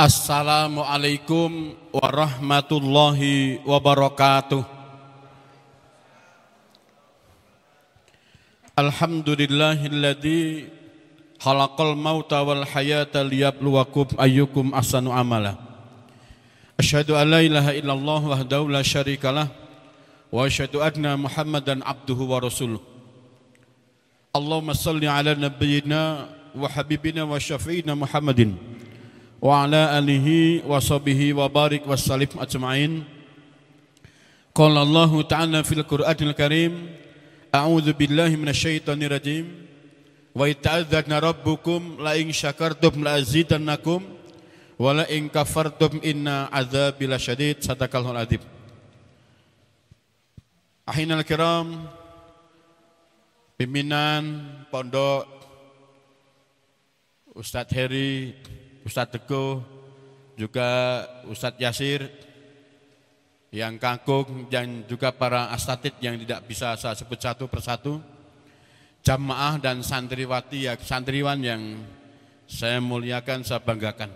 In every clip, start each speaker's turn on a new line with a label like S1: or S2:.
S1: Assalamualaikum warahmatullahi wabarakatuh. Alhamdulillahilladzi khalaqal mauta wal hayata liyabluwakum ayyukum ahsanu amala. Asyhadu an la ilaha illallah wahdahu la syarikalah wa asyhadu anna Muhammadan abduhu wa rasuluh. Allahumma salli ala nabiyyina wa habibina wa syafi'ina Muhammadin wa ala alihi wa sahbihi wa barik wa sallim ajma'in. Qala Allah Ta'ala fil Qur'anil Karim, a'udzu billahi minasy syaithanir rajim. Wa itta'adzana rabbukum la in syakartum la azidannakum wa la in kafartum inna adzabi lasyadid. Sadaqallahul adzim. al kiram, pimpinan pondok Ustadz Heri Ustadz Teguh, juga Ustadz Yasir, yang kangkung dan juga para astatid yang tidak bisa saya sebut satu persatu jamaah dan santriwati ya santriwan yang saya muliakan saya banggakan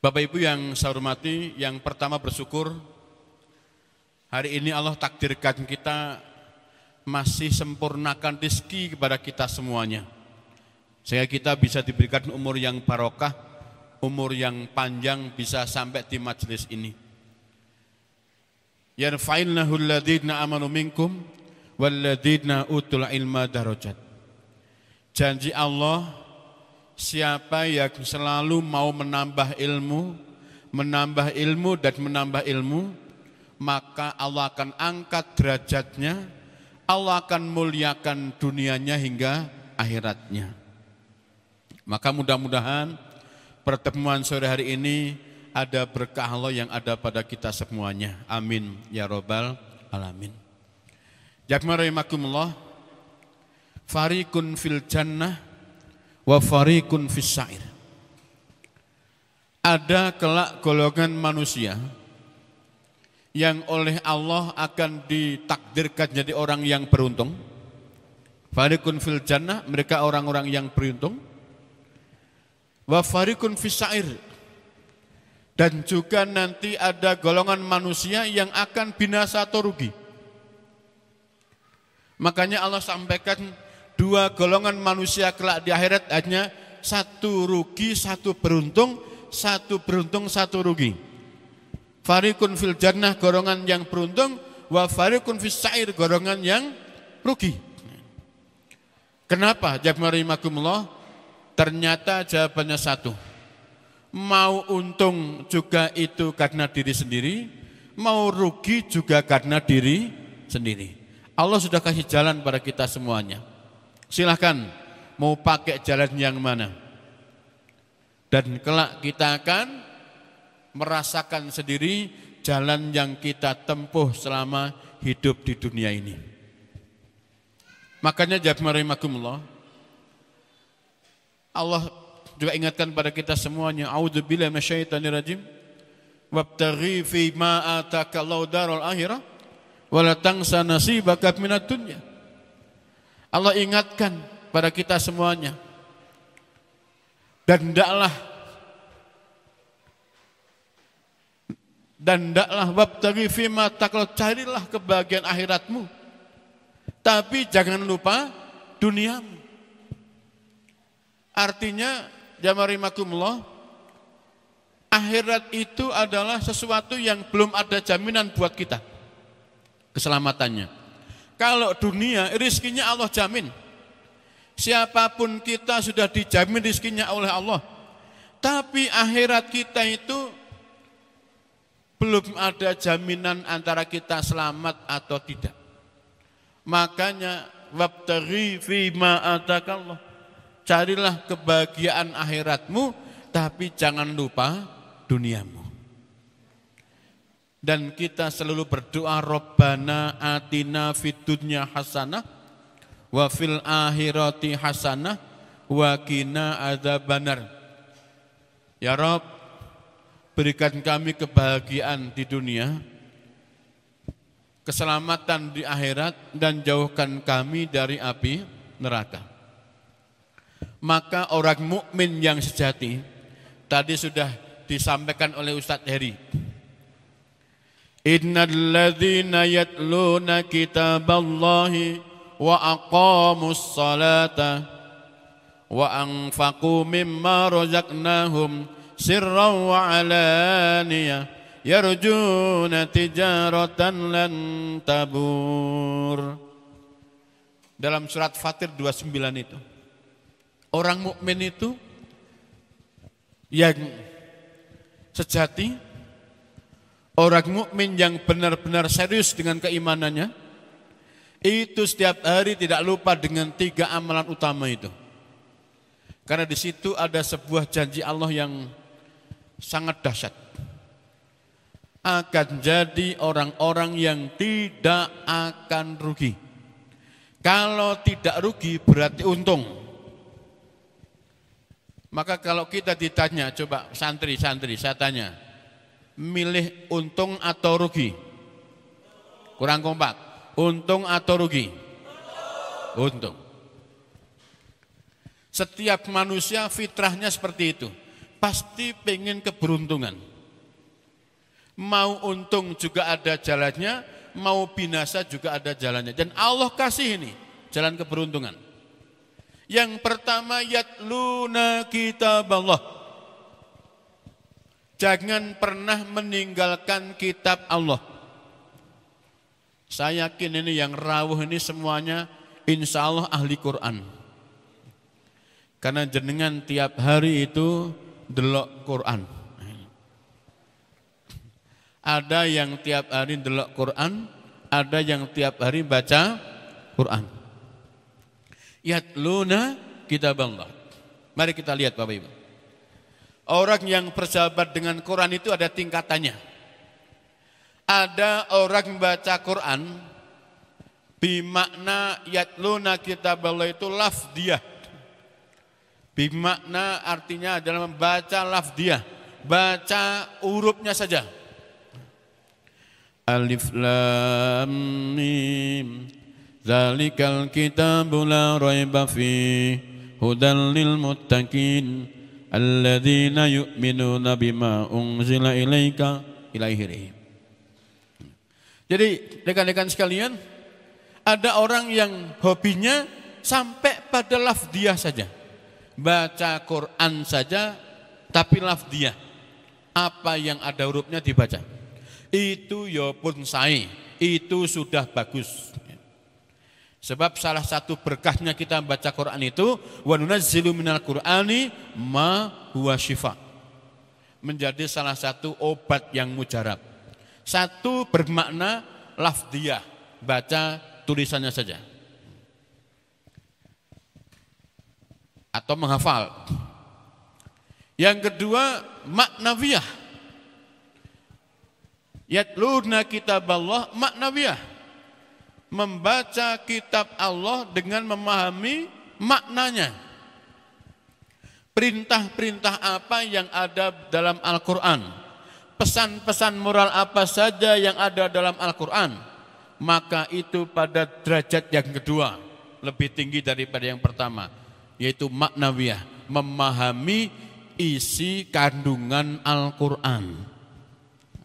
S1: Bapak Ibu yang saya hormati yang pertama bersyukur hari ini Allah takdirkan kita masih sempurnakan rezeki kepada kita semuanya sehingga kita bisa diberikan umur yang barokah, umur yang panjang bisa sampai di majelis ini. Yarfa'ilnahu alladzina amanu minkum walladzina utul ilma darajat. Janji Allah siapa yang selalu mau menambah ilmu, menambah ilmu dan menambah ilmu, maka Allah akan angkat derajatnya, Allah akan muliakan dunianya hingga akhiratnya. Maka mudah-mudahan pertemuan sore hari ini ada berkah Allah yang ada pada kita semuanya. Amin ya robbal alamin. Jazakumullah. Farikun fil jannah wa farikun fis sa'ir. Ada kelak golongan manusia yang oleh Allah akan ditakdirkan jadi orang yang beruntung. Farikun fil jannah, mereka orang-orang yang beruntung wa farikun fisair dan juga nanti ada golongan manusia yang akan binasa atau rugi. Makanya Allah sampaikan dua golongan manusia kelak di akhirat hanya satu rugi, satu beruntung, satu beruntung, satu rugi. Farikun fil jannah golongan yang beruntung, wa farikun fis sair golongan yang rugi. Kenapa? Jabmarimakumullah. Ternyata jawabannya satu. Mau untung juga itu karena diri sendiri, mau rugi juga karena diri sendiri. Allah sudah kasih jalan pada kita semuanya. Silahkan mau pakai jalan yang mana. Dan kelak kita akan merasakan sendiri jalan yang kita tempuh selama hidup di dunia ini. Makanya jazakumullah Allah juga ingatkan pada kita semuanya auzubillahi minasyaitonir rajim wabtaghi fi ma ataka Allah darul akhirah wala tangsa nasibaka minat dunya Allah ingatkan pada kita semuanya dan hendaklah dan hendaklah wabtaghi fi ma takal carilah kebahagiaan akhiratmu tapi jangan lupa duniamu Artinya jamarimakumullah akhirat itu adalah sesuatu yang belum ada jaminan buat kita keselamatannya. Kalau dunia rizkinya Allah jamin. Siapapun kita sudah dijamin rizkinya oleh Allah. Tapi akhirat kita itu belum ada jaminan antara kita selamat atau tidak. Makanya wabtaghi fi ma atakallah Carilah kebahagiaan akhiratmu, tapi jangan lupa duniamu. Dan kita selalu berdoa, Rabbana atina fid hasanah, wa fil akhirati hasanah, wa kina benar. Ya Rob, berikan kami kebahagiaan di dunia, keselamatan di akhirat, dan jauhkan kami dari api neraka. Maka orang mukmin yang sejati tadi sudah disampaikan oleh Ustadz Heri. ladzina yatluna kitaballahi wa aqamus salata wa anfaqu mimma razaqnahum sirran wa alaniya yarjuna tijaratan lan tabur. Dalam surat Fatir 29 itu. Orang mukmin itu yang sejati, orang mukmin yang benar-benar serius dengan keimanannya, itu setiap hari tidak lupa dengan tiga amalan utama itu. Karena di situ ada sebuah janji Allah yang sangat dahsyat. Akan jadi orang-orang yang tidak akan rugi. Kalau tidak rugi berarti untung. Maka kalau kita ditanya, coba santri-santri saya tanya, milih untung atau rugi? Kurang kompak. Untung atau rugi? Untung. Setiap manusia fitrahnya seperti itu. Pasti pengen keberuntungan. Mau untung juga ada jalannya, mau binasa juga ada jalannya. Dan Allah kasih ini jalan keberuntungan. Yang pertama yatluna kitab Allah. Jangan pernah meninggalkan kitab Allah. Saya yakin ini yang rawuh ini semuanya insya Allah ahli Quran. Karena jenengan tiap hari itu delok Quran. Ada yang tiap hari delok Quran, ada yang tiap hari baca Quran. Yatluna kitaballah. Mari kita lihat Bapak Ibu. Orang yang bersahabat dengan Quran itu ada tingkatannya. Ada orang membaca Quran bimakna yatluna kitaballah itu lafdiyah. Bimakna artinya adalah membaca lafdiyah, baca urupnya saja. Alif lam mim ذلك الكتاب لا ريب فيه هدى للمتقين الذين يؤمنون بما أنزل إليك إليهم Jadi rekan-rekan sekalian, ada orang yang hobinya sampai pada lafdiah saja. Baca Quran saja tapi lafdiah. Apa yang ada hurufnya dibaca. Itu ya pun saya, itu sudah bagus. Sebab salah satu berkahnya kita baca Quran itu wa nunazzilu minal Qur'ani ma huwa syifa. Menjadi salah satu obat yang mujarab. Satu bermakna lafdiyah, baca tulisannya saja. Atau menghafal. Yang kedua maknawiyah. Yatluna kitab Allah maknawiyah membaca kitab Allah dengan memahami maknanya. Perintah-perintah apa yang ada dalam Al-Quran. Pesan-pesan moral apa saja yang ada dalam Al-Quran. Maka itu pada derajat yang kedua. Lebih tinggi daripada yang pertama. Yaitu maknawiyah. Memahami isi kandungan Al-Quran.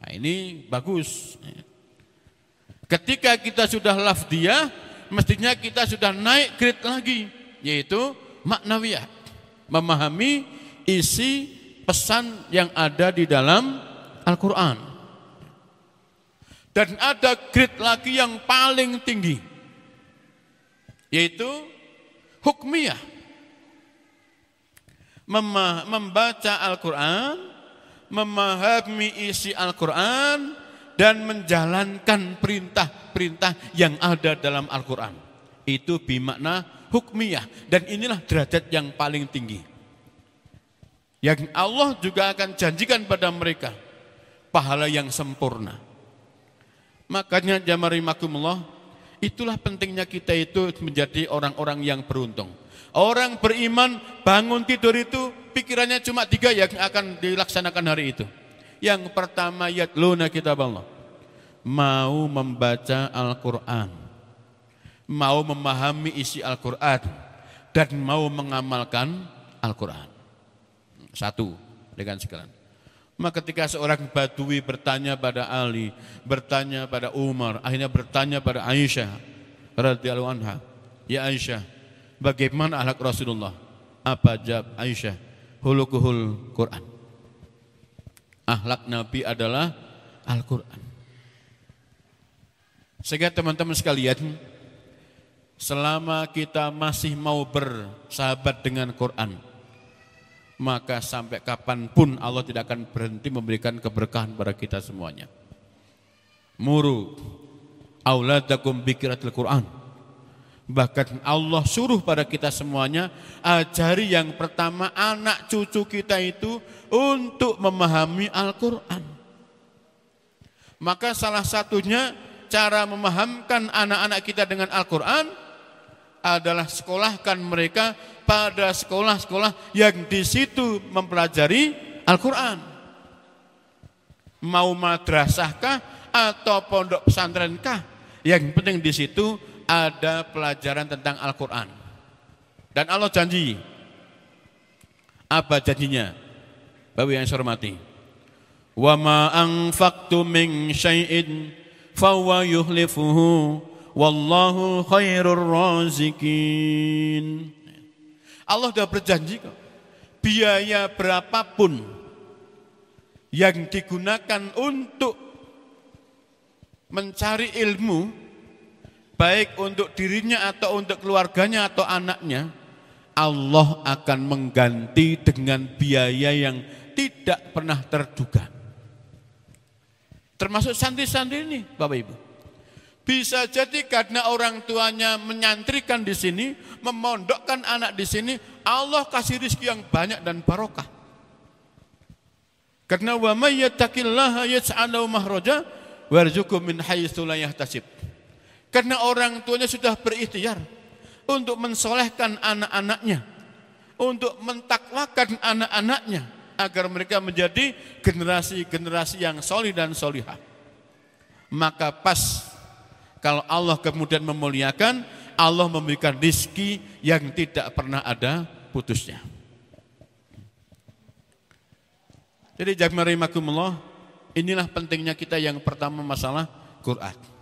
S1: Nah, ini bagus. Bagus. Ketika kita sudah lafdiyah, mestinya kita sudah naik grade lagi, yaitu maknawiyah. Memahami isi pesan yang ada di dalam Al-Quran. Dan ada grade lagi yang paling tinggi, yaitu hukmiyah. Membaca Al-Quran, memahami isi Al-Quran, dan menjalankan perintah-perintah yang ada dalam Al-Quran. Itu bimakna hukmiyah. Dan inilah derajat yang paling tinggi. Yang Allah juga akan janjikan pada mereka pahala yang sempurna. Makanya jamarimakumullah, itulah pentingnya kita itu menjadi orang-orang yang beruntung. Orang beriman bangun tidur itu pikirannya cuma tiga yang akan dilaksanakan hari itu. Yang pertama yatluna kitab Allah. Mau membaca Al-Quran. Mau memahami isi Al-Quran. Dan mau mengamalkan Al-Quran. Satu, dengan sekalian. Maka ketika seorang Badui bertanya pada Ali, bertanya pada Umar, akhirnya bertanya pada Aisyah radhiyallahu anha, "Ya Aisyah, bagaimana akhlak Rasulullah?" Apa jawab Aisyah? Hulukuhul Quran. Ahlak Nabi adalah Al-Quran. Sehingga teman-teman sekalian, selama kita masih mau bersahabat dengan Quran, maka sampai kapanpun Allah tidak akan berhenti memberikan keberkahan pada kita semuanya. Muru auladakum bikiratil Quran. Bahkan Allah suruh pada kita semuanya ajari yang pertama anak cucu kita itu untuk memahami Al-Quran. Maka salah satunya cara memahamkan anak-anak kita dengan Al-Quran adalah sekolahkan mereka pada sekolah-sekolah yang di situ mempelajari Al-Quran. Mau madrasahkah atau pondok pesantrenkah? Yang penting di situ ada pelajaran tentang Al-Quran. Dan Allah janji, apa janjinya? Bapak yang saya hormati. Wa ma anfaqtu min syai'in fawa yuhlifuhu wallahu khairur razikin. Allah sudah berjanji kok. Biaya berapapun yang digunakan untuk mencari ilmu baik untuk dirinya atau untuk keluarganya atau anaknya, Allah akan mengganti dengan biaya yang tidak pernah terduga. Termasuk santri-santri ini, Bapak Ibu. Bisa jadi karena orang tuanya menyantrikan di sini, memondokkan anak di sini, Allah kasih rizki yang banyak dan barokah. Karena wa may yattaqillaha yaj'al lahu mahraja warzuqhu min haitsu la yahtasib. Karena orang tuanya sudah berikhtiar untuk mensolehkan anak-anaknya, untuk mentakwakan anak-anaknya agar mereka menjadi generasi-generasi yang solih dan solihah. Maka pas kalau Allah kemudian memuliakan, Allah memberikan rizki yang tidak pernah ada putusnya. Jadi jangan merimakumullah, inilah pentingnya kita yang pertama masalah Qur'an.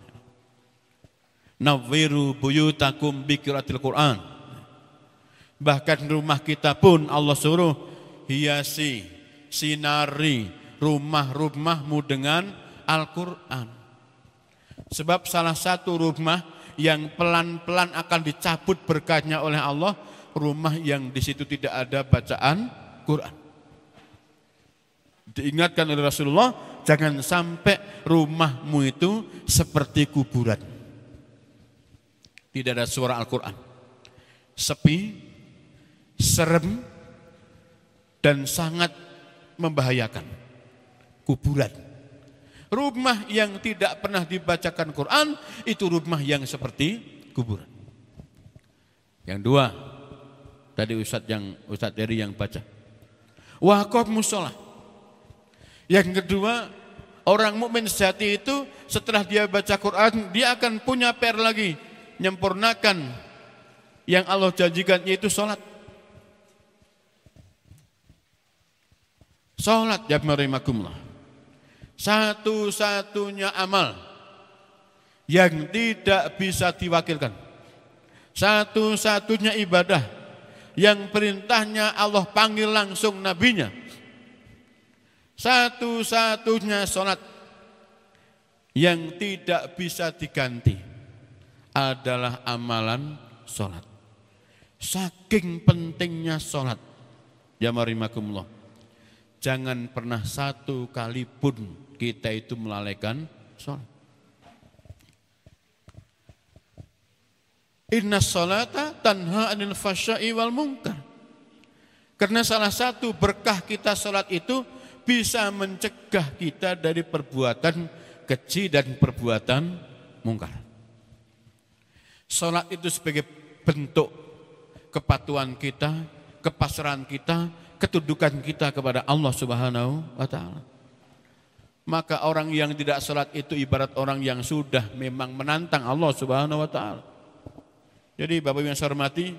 S1: Nawiru buyutakum bikiratil Quran. Bahkan rumah kita pun Allah suruh hiasi, sinari rumah-rumahmu dengan Al-Quran. Sebab salah satu rumah yang pelan-pelan akan dicabut berkahnya oleh Allah, rumah yang di situ tidak ada bacaan Quran. Diingatkan oleh Rasulullah, jangan sampai rumahmu itu seperti kuburan. Tidak ada suara Al-Quran. Sepi, serem, dan sangat membahayakan. Kuburan. Rumah yang tidak pernah dibacakan Quran, itu rumah yang seperti kuburan. Yang dua, tadi Ustadz yang Ustadz dari yang baca. Wakaf musola. Yang kedua, orang mukmin sejati itu setelah dia baca Quran, dia akan punya PR lagi menyempurnakan yang Allah janjikan yaitu sholat. Sholat ya marimakumlah. Satu-satunya amal yang tidak bisa diwakilkan. Satu-satunya ibadah yang perintahnya Allah panggil langsung nabinya. Satu-satunya sholat yang tidak bisa diganti adalah amalan sholat. Saking pentingnya sholat. Jamarimakumullah. Ya Jangan pernah satu kali pun kita itu melalaikan sholat. Inna sholata tanha anil fasya'i wal mungkar. Karena salah satu berkah kita sholat itu bisa mencegah kita dari perbuatan keji dan perbuatan mungkar. Sholat itu sebagai bentuk kepatuhan kita, kepasrahan kita, ketundukan kita kepada Allah Subhanahu wa taala. Maka orang yang tidak sholat itu ibarat orang yang sudah memang menantang Allah Subhanahu wa taala. Jadi Bapak Ibu yang saya hormati,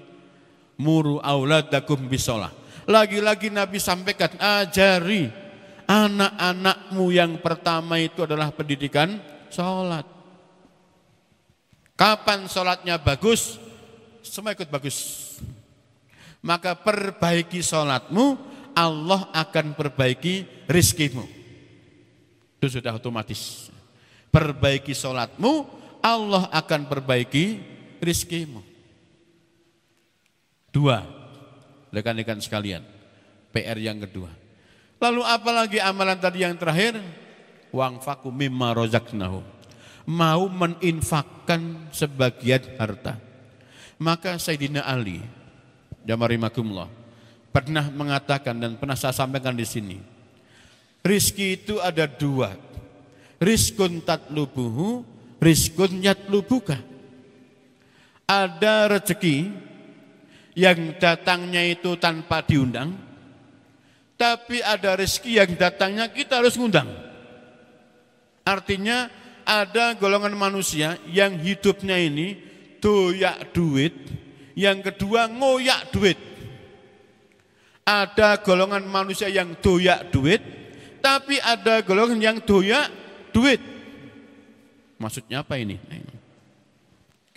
S1: muru auladakum bisolah. Lagi-lagi Nabi sampaikan, ajari anak-anakmu yang pertama itu adalah pendidikan sholat. Kapan sholatnya bagus? Semua ikut bagus. Maka perbaiki sholatmu, Allah akan perbaiki rizkimu. Itu sudah otomatis. Perbaiki sholatmu, Allah akan perbaiki rizkimu. Dua, rekan-rekan sekalian, PR yang kedua. Lalu apalagi amalan tadi yang terakhir? Wang faku mimma rozaknahum mau meninfakkan sebagian harta. Maka Sayyidina Ali, jamarimakumullah, ya pernah mengatakan dan pernah saya sampaikan di sini, rizki itu ada dua, rizkun tatlubuhu, rizkun yatlubuka. Ada rezeki yang datangnya itu tanpa diundang, tapi ada rezeki yang datangnya kita harus ngundang. Artinya ada golongan manusia yang hidupnya ini doyak duit, yang kedua ngoyak duit. Ada golongan manusia yang doyak duit, tapi ada golongan yang doyak duit. Maksudnya apa ini? Nah,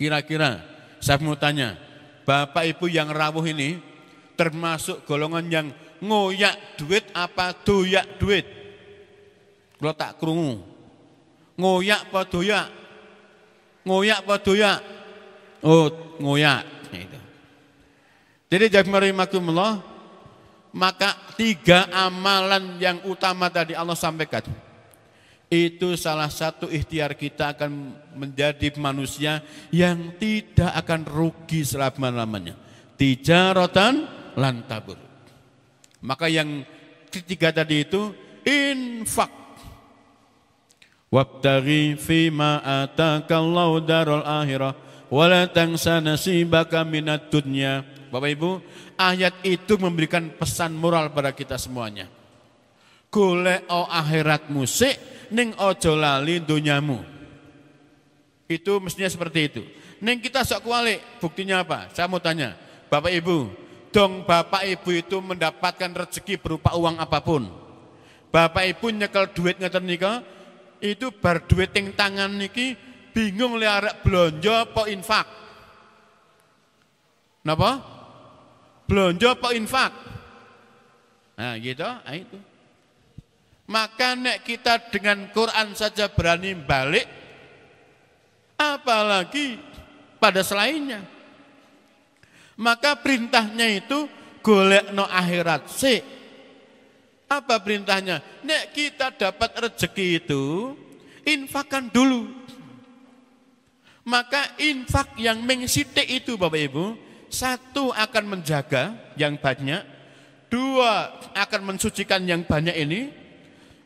S1: Kira-kira saya mau tanya, Bapak Ibu yang rawuh ini termasuk golongan yang ngoyak duit apa doyak duit? Kalau tak kerungu, ngoyak padoyak ngoyak padoyak oh ngoyak itu. jadi jazakumullah maka tiga amalan yang utama tadi Allah sampaikan itu salah satu ikhtiar kita akan menjadi manusia yang tidak akan rugi selama-lamanya. Tijaratan lantabur. Maka yang ketiga tadi itu infak. وابتغي فيما آتاك darul akhirah الآخرة ولا tansa nasibaka من dunya. Bapak Ibu, ayat itu memberikan pesan moral pada kita semuanya. Golek o akhirat musik ning ojo lali dunyamu. Itu mestinya seperti itu. Ning kita sok kualik, buktinya apa? Saya mau tanya, Bapak Ibu, dong Bapak Ibu itu mendapatkan rezeki berupa uang apapun. Bapak Ibu nyekel duit ngeten nika, itu bar duit tangan niki bingung le arek blonjo apa infak. Napa? Blonjo apa infak? Nah, gitu, nah, itu. Maka nek kita dengan Quran saja berani balik, apalagi pada selainnya. Maka perintahnya itu golek no akhirat sih apa perintahnya? Nek kita dapat rezeki itu, infakkan dulu. Maka infak yang mengsite itu Bapak Ibu, satu akan menjaga yang banyak, dua akan mensucikan yang banyak ini,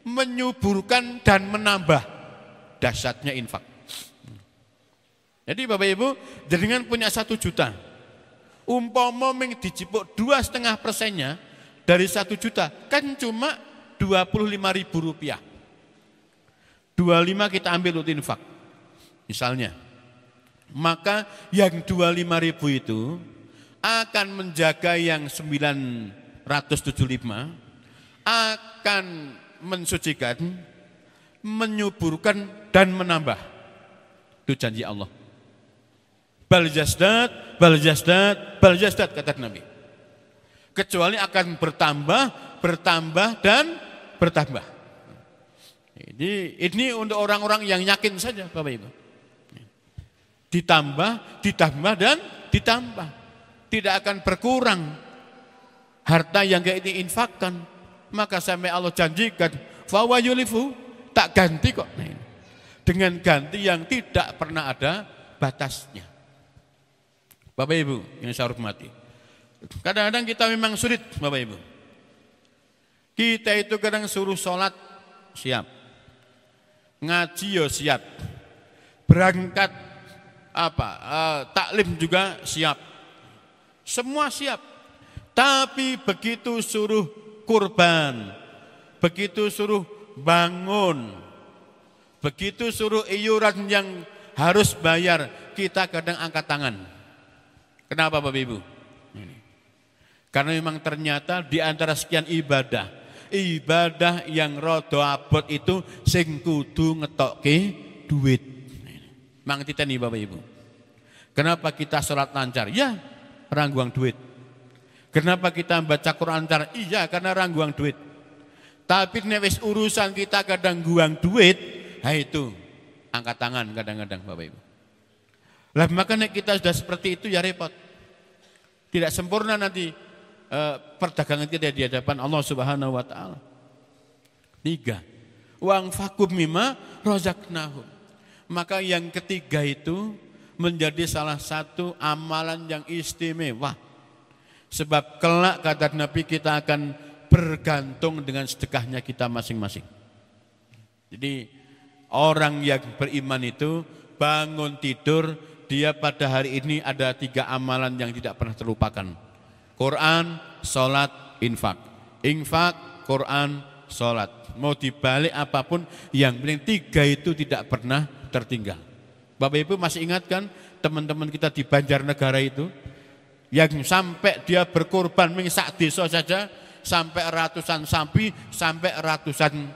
S1: menyuburkan dan menambah dasarnya infak. Jadi Bapak Ibu, jaringan punya satu juta. Umpama ming dua setengah persennya, dari satu juta kan cuma dua puluh lima ribu rupiah. Dua lima kita ambil untuk infak. Misalnya, maka yang dua lima ribu itu akan menjaga yang sembilan ratus tujuh lima, akan mensucikan, menyuburkan dan menambah. Itu janji Allah. Bal baljasdat, bal kata Nabi kecuali akan bertambah, bertambah dan bertambah. Ini ini untuk orang-orang yang yakin saja, Bapak Ibu. Ditambah, ditambah dan ditambah. Tidak akan berkurang harta yang ini infakkan. Maka sampai Allah janjikan, fawa yulifu, tak ganti kok. Nah, dengan ganti yang tidak pernah ada batasnya. Bapak Ibu yang saya hormati. Kadang-kadang kita memang sulit, Bapak Ibu. Kita itu kadang suruh sholat, siap. Ngaji ya siap. Berangkat apa uh, taklim juga siap. Semua siap. Tapi begitu suruh kurban, begitu suruh bangun, begitu suruh iuran yang harus bayar, kita kadang angkat tangan. Kenapa Bapak Ibu? Karena memang ternyata di antara sekian ibadah, ibadah yang rodo abot itu sing kudu ngetokke duit. Mang kita nih Bapak Ibu. Kenapa kita sholat lancar? Ya, rangguang duit. Kenapa kita baca Quran lancar? Iya, karena rangguang duit. Tapi nevis urusan kita kadang guang duit, nah itu angkat tangan kadang-kadang Bapak Ibu. Lah makanya kita sudah seperti itu ya repot. Tidak sempurna nanti Eh, perdagangan kita di hadapan Allah Subhanahu wa taala. Tiga. Wang fakum mima rozaknahum. Maka yang ketiga itu menjadi salah satu amalan yang istimewa. Sebab kelak kata Nabi kita akan bergantung dengan sedekahnya kita masing-masing. Jadi orang yang beriman itu bangun tidur dia pada hari ini ada tiga amalan yang tidak pernah terlupakan. Quran, sholat, infak. Infak, Quran, sholat. Mau dibalik apapun, yang penting tiga itu tidak pernah tertinggal. Bapak Ibu masih ingat kan teman-teman kita di Banjarnegara itu? Yang sampai dia berkorban mengisak desa saja, sampai ratusan sapi, sampai ratusan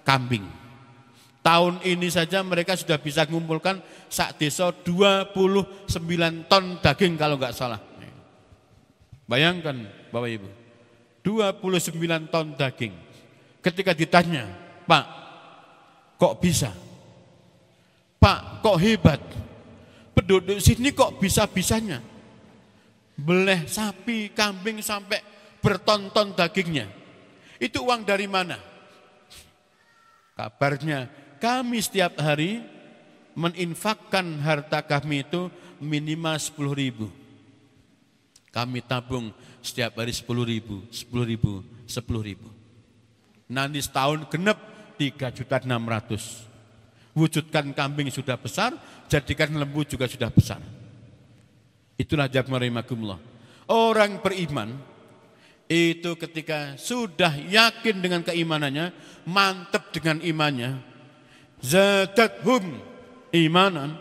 S1: kambing. Tahun ini saja mereka sudah bisa mengumpulkan sak desa 29 ton daging kalau nggak salah. Bayangkan Bapak Ibu, 29 ton daging. Ketika ditanya, Pak, kok bisa? Pak, kok hebat? Penduduk sini kok bisa-bisanya? Beleh sapi, kambing sampai bertonton dagingnya. Itu uang dari mana? Kabarnya, kami setiap hari meninfakkan harta kami itu minimal 10 ribu kami tabung setiap hari 10 ribu, 10 ribu, 10 ribu. Nanti setahun genep 3 juta 600. Wujudkan kambing sudah besar, jadikan lembu juga sudah besar. Itulah jakmarimakumullah. Orang beriman itu ketika sudah yakin dengan keimanannya, mantap dengan imannya, hum imanan,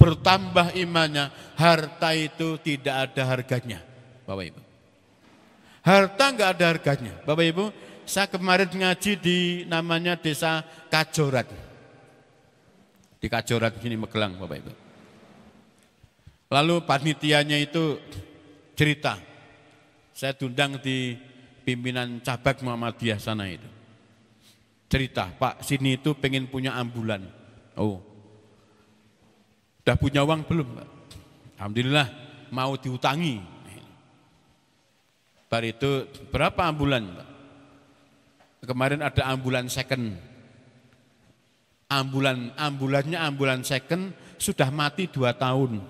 S1: bertambah imannya, harta itu tidak ada harganya. Bapak Ibu. Harta enggak ada harganya. Bapak Ibu, saya kemarin ngaji di namanya Desa Kajorat. Di Kajorat sini meklang Bapak Ibu. Lalu panitianya itu cerita. Saya tundang di pimpinan cabang Muhammadiyah sana itu. Cerita, Pak sini itu pengen punya ambulan. Oh, Dah punya uang belum? Alhamdulillah mau diutangi. Bar itu berapa ambulan? Pak? Kemarin ada ambulan second. Ambulan ambulannya ambulan second sudah mati dua tahun.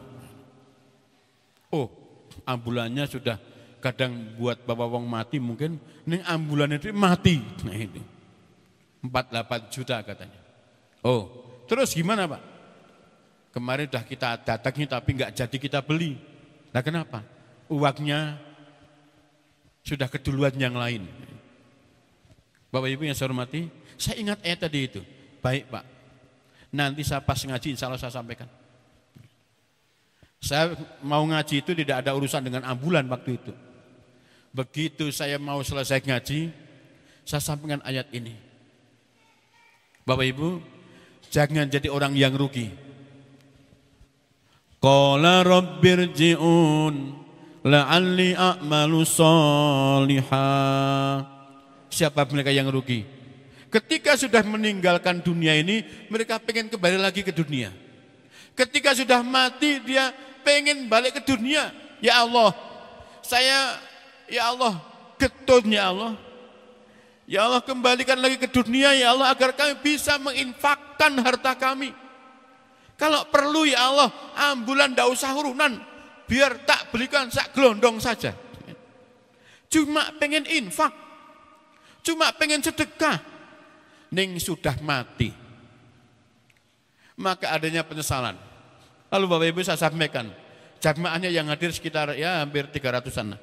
S1: Oh, ambulannya sudah kadang buat bapak wong mati mungkin ini ambulannya itu mati. Nah ini. 48 juta katanya. Oh, terus gimana Pak? Kemarin sudah kita datangi tapi nggak jadi kita beli. Nah kenapa? Uangnya sudah keduluan yang lain. Bapak Ibu yang saya hormati, saya ingat ayat tadi itu. Baik Pak, nanti saya pas ngaji insya Allah saya sampaikan. Saya mau ngaji itu tidak ada urusan dengan ambulan waktu itu. Begitu saya mau selesai ngaji, saya sampaikan ayat ini. Bapak Ibu, jangan jadi orang yang rugi. Qala rabbirji'un la'alli a'malu salihah. Siapa mereka yang rugi? Ketika sudah meninggalkan dunia ini, mereka pengen kembali lagi ke dunia. Ketika sudah mati, dia pengen balik ke dunia. Ya Allah, saya, ya Allah, getun ya Allah. Ya Allah kembalikan lagi ke dunia ya Allah agar kami bisa menginfakkan harta kami. Kalau perlu ya Allah ambulan tidak usah urunan, biar tak belikan sak gelondong saja. Cuma pengen infak, cuma pengen sedekah, ning sudah mati. Maka adanya penyesalan. Lalu Bapak Ibu saya sampaikan, jamaahnya yang hadir sekitar ya hampir 300-an.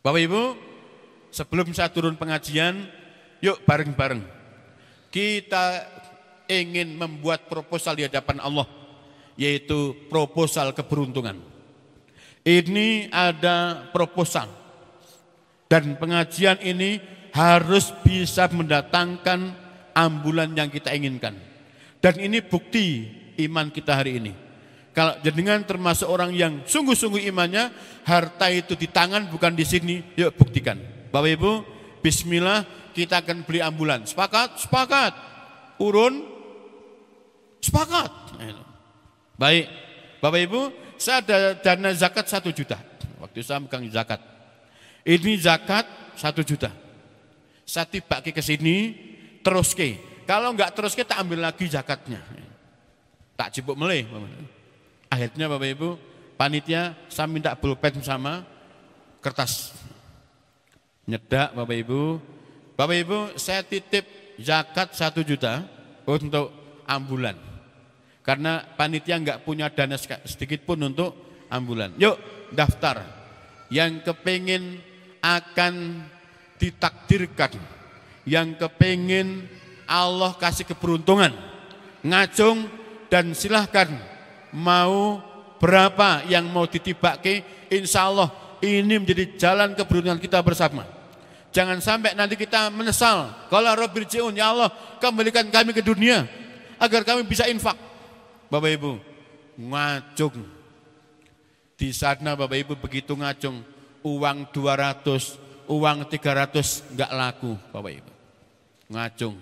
S1: Bapak Ibu, sebelum saya turun pengajian, yuk bareng-bareng. Kita ingin membuat proposal di hadapan Allah yaitu proposal keberuntungan. Ini ada proposal dan pengajian ini harus bisa mendatangkan ambulan yang kita inginkan. Dan ini bukti iman kita hari ini. Kalau jenengan termasuk orang yang sungguh-sungguh imannya, harta itu di tangan bukan di sini. Yuk buktikan. Bapak Ibu, bismillah kita akan beli ambulan. Sepakat? Sepakat. Urun? Sepakat. Baik, Bapak Ibu, saya ada dana zakat satu juta. Waktu saya megang zakat. Ini zakat satu juta. Saya tiba ke sini, terus ke. Kalau enggak terus ke, tak ambil lagi zakatnya. Tak cipuk meleh. Akhirnya Bapak Ibu, panitia saya minta pulpen sama kertas. Nyedak Bapak Ibu. Bapak Ibu, saya titip zakat satu juta untuk ambulan. Karena panitia nggak punya dana sedikit pun untuk ambulan. Yuk daftar. Yang kepingin akan ditakdirkan. Yang kepingin Allah kasih keberuntungan. ngacung dan silahkan mau berapa yang mau ditibaki, insya Allah ini menjadi jalan keberuntungan kita bersama. Jangan sampai nanti kita menyesal. Kalau Robirjiun, ya Allah, kembalikan kami ke dunia agar kami bisa infak. Bapak Ibu, ngacung. Di sana Bapak Ibu begitu ngacung, uang 200, uang 300 enggak laku Bapak Ibu. Ngacung.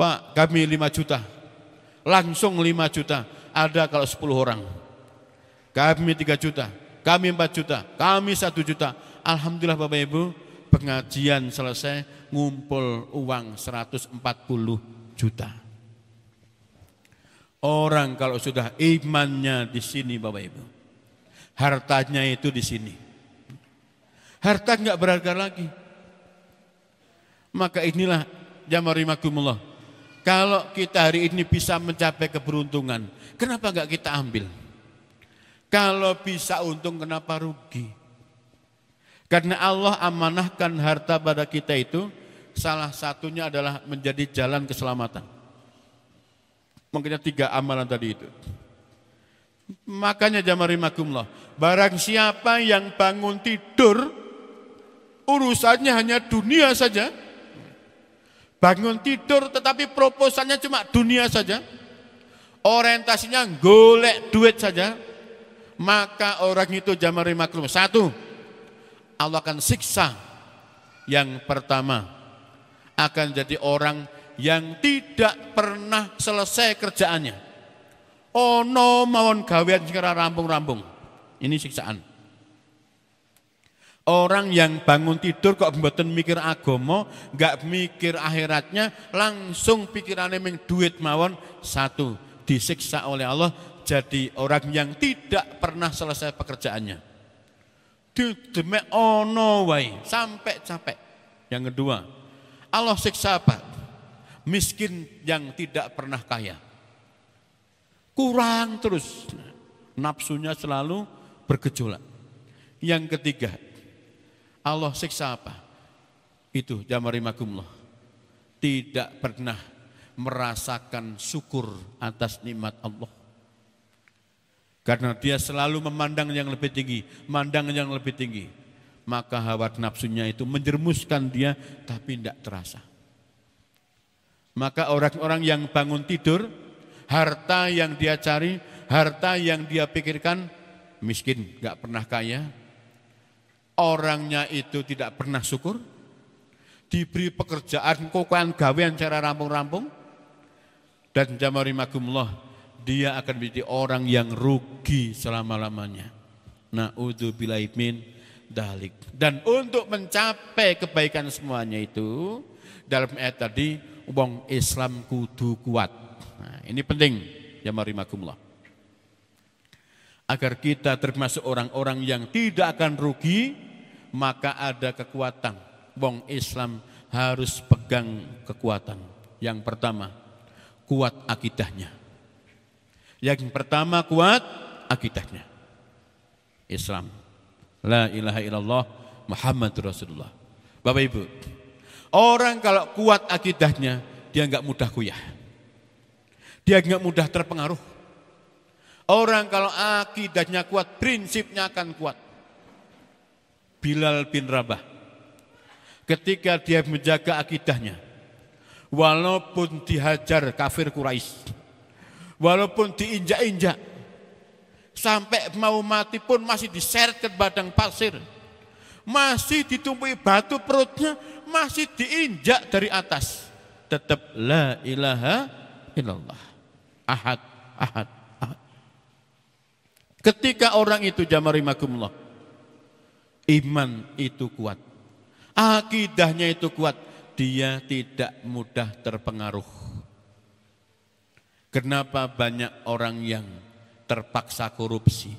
S1: Pak, kami 5 juta. Langsung 5 juta. Ada kalau 10 orang. Kami 3 juta, kami 4 juta, kami 1 juta. Alhamdulillah Bapak Ibu, pengajian selesai ngumpul uang 140 juta. Orang kalau sudah imannya di sini Bapak Ibu. Hartanya itu di sini. Harta nggak berharga lagi. Maka inilah jamarimakumullah. Kalau kita hari ini bisa mencapai keberuntungan, kenapa nggak kita ambil? Kalau bisa untung kenapa rugi? Karena Allah amanahkan harta pada kita itu salah satunya adalah menjadi jalan keselamatan. Makanya tiga amalan tadi itu. Makanya jamarimakumlah. Barang siapa yang bangun tidur, urusannya hanya dunia saja. Bangun tidur tetapi proposalnya cuma dunia saja. Orientasinya golek duit saja. Maka orang itu jamarimakum. Satu, Allah akan siksa. Yang pertama, akan jadi orang yang tidak pernah selesai kerjaannya. Ono mawon gawean segera rampung-rampung. Ini siksaan. Orang yang bangun tidur kok mboten mikir agomo, nggak mikir akhiratnya, langsung pikirannya ming duit mawon satu disiksa oleh Allah jadi orang yang tidak pernah selesai pekerjaannya. Demek ono wae sampai capek. Yang kedua, Allah siksa apa? miskin yang tidak pernah kaya. Kurang terus, nafsunya selalu bergejolak. Yang ketiga, Allah siksa apa? Itu jamarimakumullah. Tidak pernah merasakan syukur atas nikmat Allah. Karena dia selalu memandang yang lebih tinggi, mandang yang lebih tinggi. Maka hawa nafsunya itu menjermuskan dia tapi tidak terasa. Maka orang-orang yang bangun tidur, harta yang dia cari, harta yang dia pikirkan, miskin, gak pernah kaya. Orangnya itu tidak pernah syukur. Diberi pekerjaan, kokoan, gawean cara rampung-rampung. Dan magumullah, dia akan menjadi orang yang rugi selama-lamanya. Na'udzubillahimin dalik. Dan untuk mencapai kebaikan semuanya itu, dalam ayat tadi, wong Islam kudu kuat. Nah, ini penting ya marimakumullah. Agar kita termasuk orang-orang yang tidak akan rugi, maka ada kekuatan. Wong Islam harus pegang kekuatan. Yang pertama, kuat akidahnya. Yang pertama kuat akidahnya. Islam. La ilaha illallah Muhammad Rasulullah. Bapak Ibu, Orang kalau kuat akidahnya, dia nggak mudah kuyah. Dia nggak mudah terpengaruh. Orang kalau akidahnya kuat, prinsipnya akan kuat. Bilal bin Rabah. Ketika dia menjaga akidahnya, walaupun dihajar kafir Quraisy, walaupun diinjak-injak, sampai mau mati pun masih diseret ke badang pasir, masih ditumpui batu perutnya, masih diinjak dari atas tetap la ilaha illallah ahad ahad ketika orang itu jamarimakumullah iman itu kuat akidahnya itu kuat dia tidak mudah terpengaruh kenapa banyak orang yang terpaksa korupsi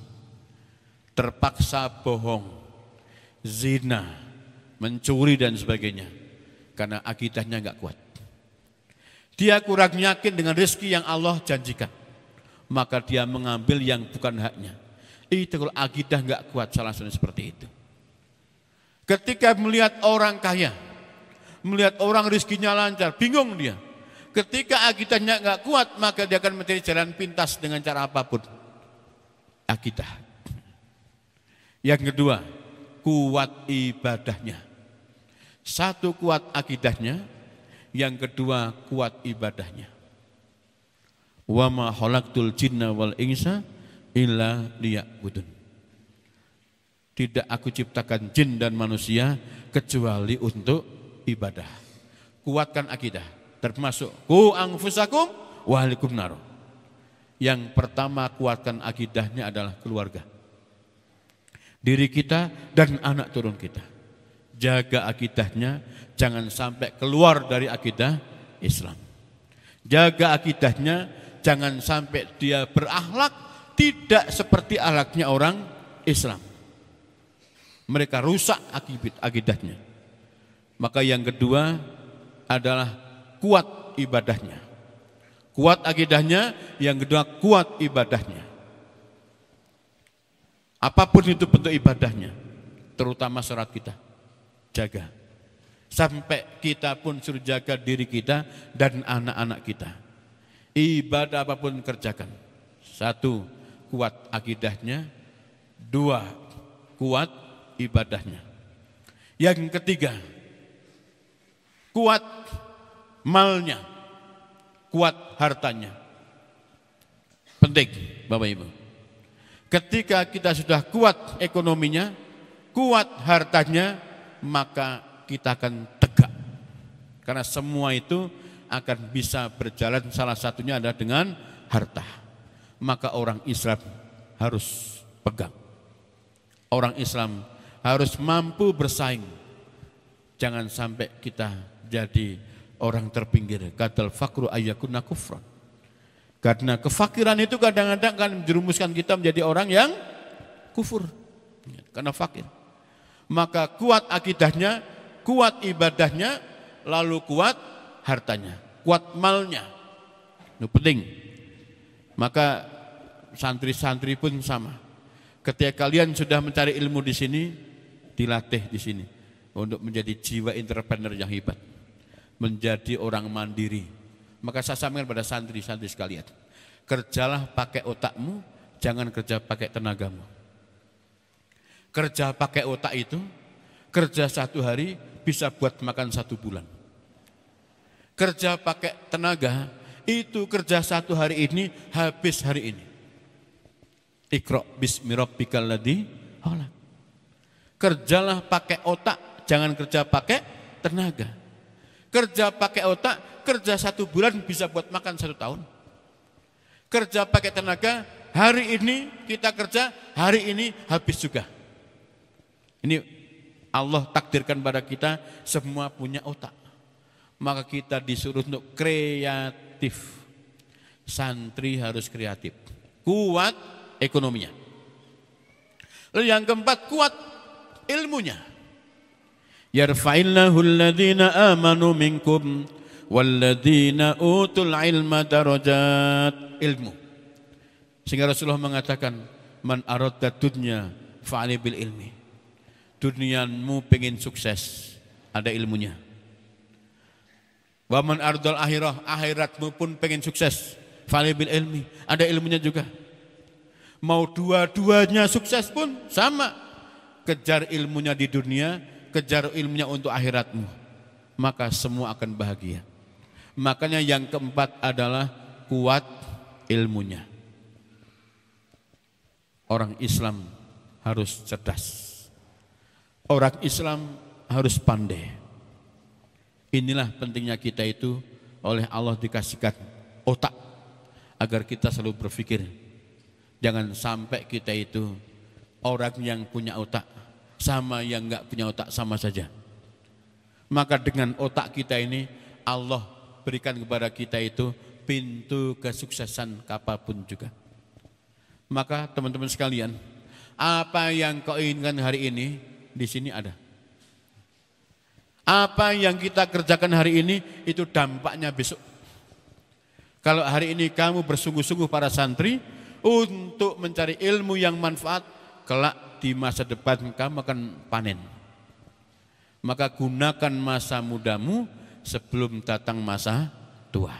S1: terpaksa bohong zina mencuri dan sebagainya. Karena akidahnya nggak kuat. Dia kurang yakin dengan rezeki yang Allah janjikan. Maka dia mengambil yang bukan haknya. Itu kalau akidah nggak kuat salah satunya seperti itu. Ketika melihat orang kaya, melihat orang rezekinya lancar, bingung dia. Ketika akidahnya nggak kuat, maka dia akan mencari jalan pintas dengan cara apapun. Akidah. Yang kedua, kuat ibadahnya. Satu kuat akidahnya, yang kedua kuat ibadahnya. Wa ma khalaqtul jinna wal insa illa liya'budun. Tidak aku ciptakan jin dan manusia kecuali untuk ibadah. Kuatkan akidah, termasuk ku anfusakum wa ahlikum nar. Yang pertama kuatkan akidahnya adalah keluarga. Diri kita dan anak turun kita jaga akidahnya jangan sampai keluar dari akidah Islam. Jaga akidahnya jangan sampai dia berakhlak tidak seperti alatnya orang Islam. Mereka rusak akibat akidahnya. Maka yang kedua adalah kuat ibadahnya. Kuat akidahnya, yang kedua kuat ibadahnya. Apapun itu bentuk ibadahnya, terutama surat kita jaga. Sampai kita pun suruh jaga diri kita dan anak-anak kita. Ibadah apapun kerjakan. Satu, kuat akidahnya. Dua, kuat ibadahnya. Yang ketiga, kuat malnya, kuat hartanya. Penting, Bapak Ibu. Ketika kita sudah kuat ekonominya, kuat hartanya, maka kita akan tegak. Karena semua itu akan bisa berjalan salah satunya adalah dengan harta. Maka orang Islam harus pegang. Orang Islam harus mampu bersaing. Jangan sampai kita jadi orang terpinggir. Katal fakru ayakuna kufran. Karena kefakiran itu kadang-kadang kan menjerumuskan kita menjadi orang yang kufur. Karena fakir maka kuat akidahnya, kuat ibadahnya, lalu kuat hartanya, kuat malnya. Itu penting. Maka santri-santri pun sama. Ketika kalian sudah mencari ilmu di sini, dilatih di sini untuk menjadi jiwa entrepreneur yang hebat, menjadi orang mandiri. Maka saya sampaikan pada santri-santri sekalian, kerjalah pakai otakmu, jangan kerja pakai tenagamu. Kerja pakai otak itu, kerja satu hari bisa buat makan satu bulan. Kerja pakai tenaga, itu kerja satu hari ini, habis hari ini. Ikro bismi rabbikal ladi, hola. Kerjalah pakai otak, jangan kerja pakai tenaga. Kerja pakai otak, kerja satu bulan bisa buat makan satu tahun. Kerja pakai tenaga, hari ini kita kerja, hari ini habis juga. Ini Allah takdirkan pada kita semua punya otak. Maka kita disuruh untuk kreatif. Santri harus kreatif. Kuat ekonominya. Lalu yang keempat kuat ilmunya. Yarfa'illahu alladhina amanu minkum walladhina utul ilma darajat ilmu. Sehingga Rasulullah mengatakan man aradda dunya fa'ali bil ilmi. Duniamu pengen sukses, ada ilmunya. Waman ardal akhirah, akhiratmu pun pengen sukses. Falibil ilmi, ada ilmunya juga. Mau dua-duanya sukses pun sama. Kejar ilmunya di dunia, kejar ilmunya untuk akhiratmu. Maka semua akan bahagia. Makanya yang keempat adalah kuat ilmunya. Orang Islam harus cerdas. Orang Islam harus pandai. Inilah pentingnya kita itu oleh Allah dikasihkan otak agar kita selalu berpikir. Jangan sampai kita itu orang yang punya otak sama yang nggak punya otak sama saja. Maka dengan otak kita ini Allah berikan kepada kita itu pintu kesuksesan kapapun juga. Maka teman-teman sekalian, apa yang kau inginkan hari ini di sini ada. Apa yang kita kerjakan hari ini itu dampaknya besok. Kalau hari ini kamu bersungguh-sungguh para santri untuk mencari ilmu yang manfaat, kelak di masa depan kamu akan panen. Maka gunakan masa mudamu sebelum datang masa tua.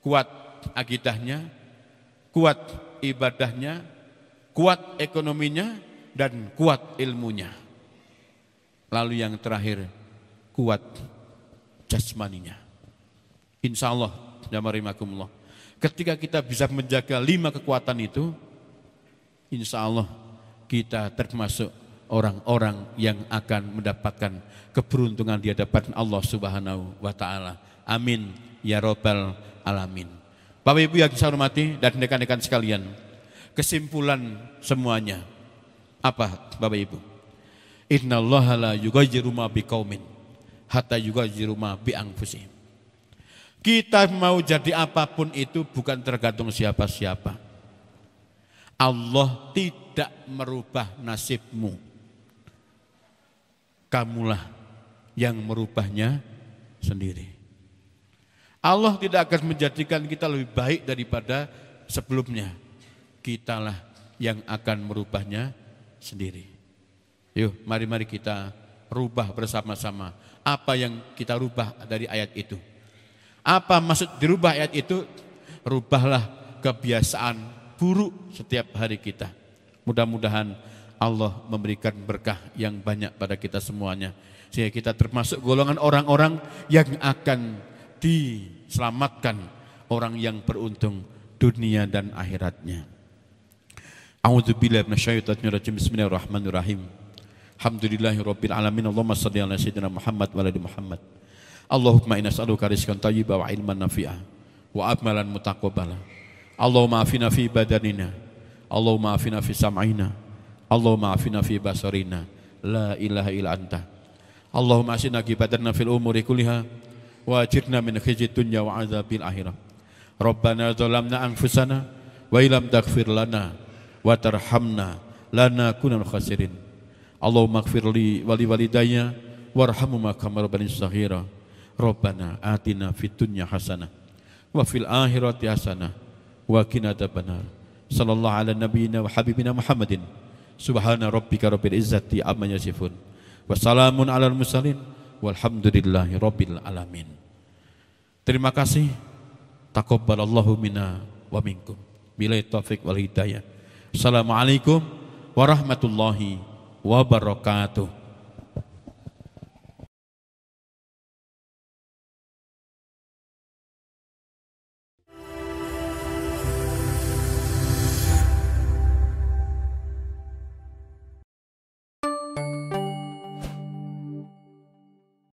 S1: Kuat akidahnya, kuat ibadahnya, kuat ekonominya, dan kuat ilmunya. Lalu yang terakhir, kuat jasmaninya. Insya Allah, jamarimakumullah. Ya Ketika kita bisa menjaga lima kekuatan itu, insya Allah kita termasuk orang-orang yang akan mendapatkan keberuntungan di hadapan Allah Subhanahu wa taala. Amin ya robbal alamin. Bapak Ibu yang saya hormati dan rekan-rekan sekalian, kesimpulan semuanya apa Bapak Ibu? Inna Allah la yugajiru ma biqaumin hatta yugajiru ma bi anfusihim. Kita mau jadi apapun itu bukan tergantung siapa-siapa. Allah tidak merubah nasibmu. Kamulah yang merubahnya sendiri. Allah tidak akan menjadikan kita lebih baik daripada sebelumnya. Kitalah yang akan merubahnya sendiri. Yuk, mari-mari kita rubah bersama-sama. Apa yang kita rubah dari ayat itu? Apa maksud dirubah ayat itu? Rubahlah kebiasaan buruk setiap hari kita. Mudah-mudahan Allah memberikan berkah yang banyak pada kita semuanya. Sehingga kita termasuk golongan orang-orang yang akan diselamatkan. Orang yang beruntung dunia dan akhiratnya. A'udzubillahi Bismillahirrahmanirrahim. Alhamdulillahi rabbil alamin. Allahumma salli ala sayyidina Muhammad wa ala Muhammad. Allahumma inna as'aluka rizqan thayyiban wa ilman nafi'ah wa amalan mutaqabbala. Allahumma afina fi badanina. Allahumma afina fi sam'ina. Allahumma afina fi basarina. La ilaha illa anta. Allahumma asina kibadanna fil umuri kulliha wa ajirna min khizyid dunya wa azabil akhirah. Rabbana zalamna anfusana wa ilam taghfir lana wa tarhamna lana kunal khasirin. Allahumma li wali walidayya warhamu kama rabbanis saghira. Rabbana atina fid dunya hasanah wa fil akhirati hasanah wa qina adzabannar. Sallallahu ala nabiyyina wa habibina Muhammadin. Subhana rabbika rabbil izzati amma yasifun. Wassalamun al mursalin walhamdulillahi rabbil alamin. Terima kasih. Takabbalallahu minna wa minkum. Bila taufik wal hidayah. Assalamualaikum warahmatullahi wabarakatuh wabarakatuh.